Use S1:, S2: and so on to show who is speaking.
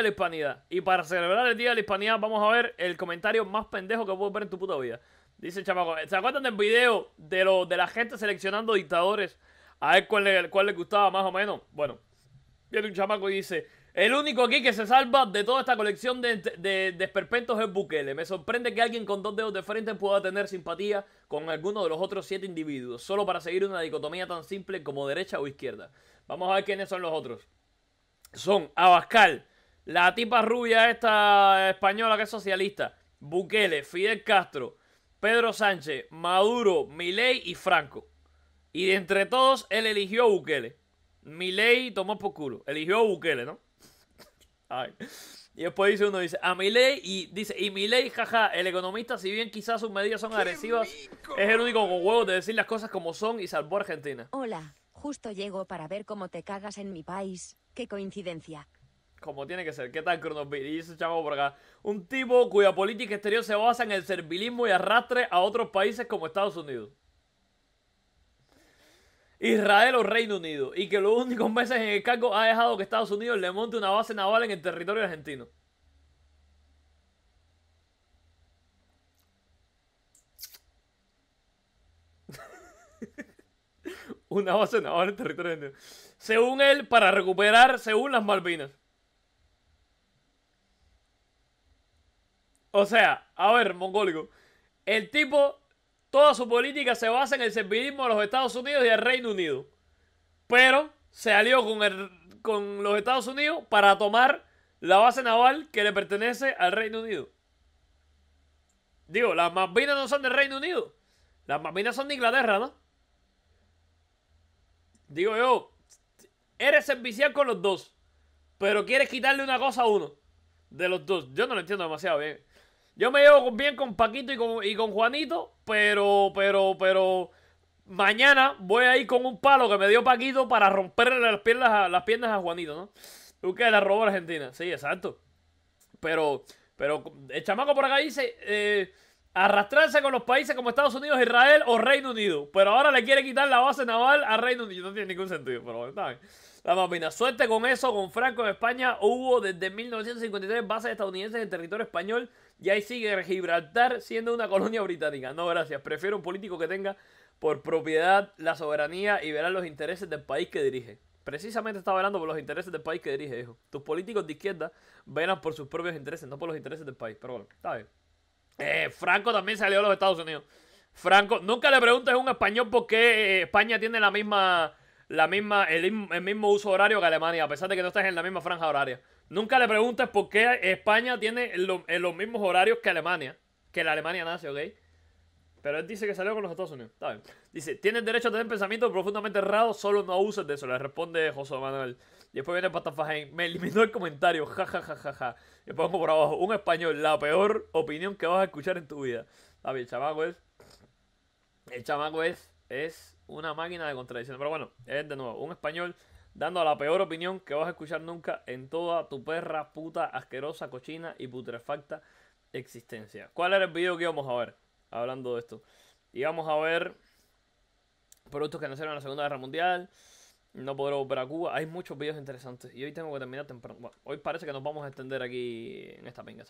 S1: la Hispanidad. Y para celebrar el Día de la Hispanidad, vamos a ver el comentario más pendejo que puedo ver en tu puta vida. Dice el Chamaco, ¿se acuerdan del video de, lo, de la gente seleccionando dictadores? A ver cuál le, cuál le gustaba más o menos. Bueno, viene un chamaco y dice, el único aquí que se salva de toda esta colección de, de, es Bukele. Me sorprende que alguien con dos dedos de frente pueda tener simpatía con alguno de los otros siete individuos, solo para seguir una dicotomía tan simple como derecha o izquierda. Vamos a ver quiénes son los otros. Son Abascal, la tipa rubia esta española que es socialista, Bukele, Fidel Castro, Pedro Sánchez, Maduro, Milei y Franco. Y de entre todos, él eligió a Bukele. Milei tomó por culo. Eligió a Bukele, ¿no? Y después dice uno, dice, a Milei, y dice, y Milei, jaja, el economista, si bien quizás sus medidas son agresivas, es el único con huevos de decir las cosas como son y salvó a Argentina. Hola, justo llego para ver cómo te cagas en mi país. Qué coincidencia como tiene que ser. ¿Qué tal, Cronosville? Y ese chavo por acá. Un tipo cuya política exterior se basa en el servilismo y arrastre a otros países como Estados Unidos. Israel o Reino Unido. Y que los únicos meses en el cargo ha dejado que Estados Unidos le monte una base naval en el territorio argentino. una base naval en el territorio argentino. Según él, para recuperar, según las Malvinas. O sea, a ver, mongólico. El tipo, toda su política se basa en el servilismo de los Estados Unidos y el Reino Unido. Pero se alió con, con los Estados Unidos para tomar la base naval que le pertenece al Reino Unido. Digo, las Malvinas no son del Reino Unido. Las Malvinas son de Inglaterra, ¿no? Digo yo, eres servicial con los dos, pero quieres quitarle una cosa a uno de los dos. Yo no lo entiendo demasiado bien. Yo me llevo bien con Paquito y con, y con Juanito, pero, pero, pero mañana voy a ir con un palo que me dio Paquito para romperle las piernas a, las piernas a Juanito, ¿no? Porque la robó Argentina. Sí, exacto. Pero, pero el chamaco por acá dice eh, arrastrarse con los países como Estados Unidos, Israel o Reino Unido. Pero ahora le quiere quitar la base naval a Reino Unido. No tiene ningún sentido, pero está bien la mamina, suerte con eso, con Franco en España hubo desde 1953 bases estadounidenses en territorio español y ahí sigue Gibraltar siendo una colonia británica. No, gracias, prefiero un político que tenga por propiedad la soberanía y verá los intereses del país que dirige. Precisamente está velando por los intereses del país que dirige, hijo. Tus políticos de izquierda velan por sus propios intereses, no por los intereses del país. Pero bueno, está bien. Eh, Franco también salió a los Estados Unidos. Franco, nunca le preguntes a un español por qué eh, España tiene la misma la misma, el, mismo uso horario que Alemania, a pesar de que no estés en la misma franja horaria. Nunca le preguntes por qué España tiene eh, los mismos horarios que Alemania, que la Alemania nace, ¿ok? Pero él dice que salió con los Estados Unidos. Está bien. Dice, tienes derecho a tener pensamientos profundamente errados, solo no uses de eso. Le responde José Manuel. Y después viene patafajén Me eliminó el comentario. Ja, ja, pongo por abajo. Un español, la peor opinión que vas a escuchar en tu vida. Está bien, el chamaco es... El chamaco es... Es una máquina de contradicciones. Pero bueno, es de nuevo, un español dando la peor opinión que vas a escuchar nunca en toda tu perra, puta, asquerosa, cochina y putrefacta existencia. ¿Cuál era el video que íbamos a ver? Hablando de esto. Íbamos a ver productos que nacieron en la Segunda Guerra Mundial. No podré volver a Cuba. Hay muchos videos interesantes. Y hoy tengo que terminar temprano. hoy parece que nos vamos a extender aquí en esta pinga,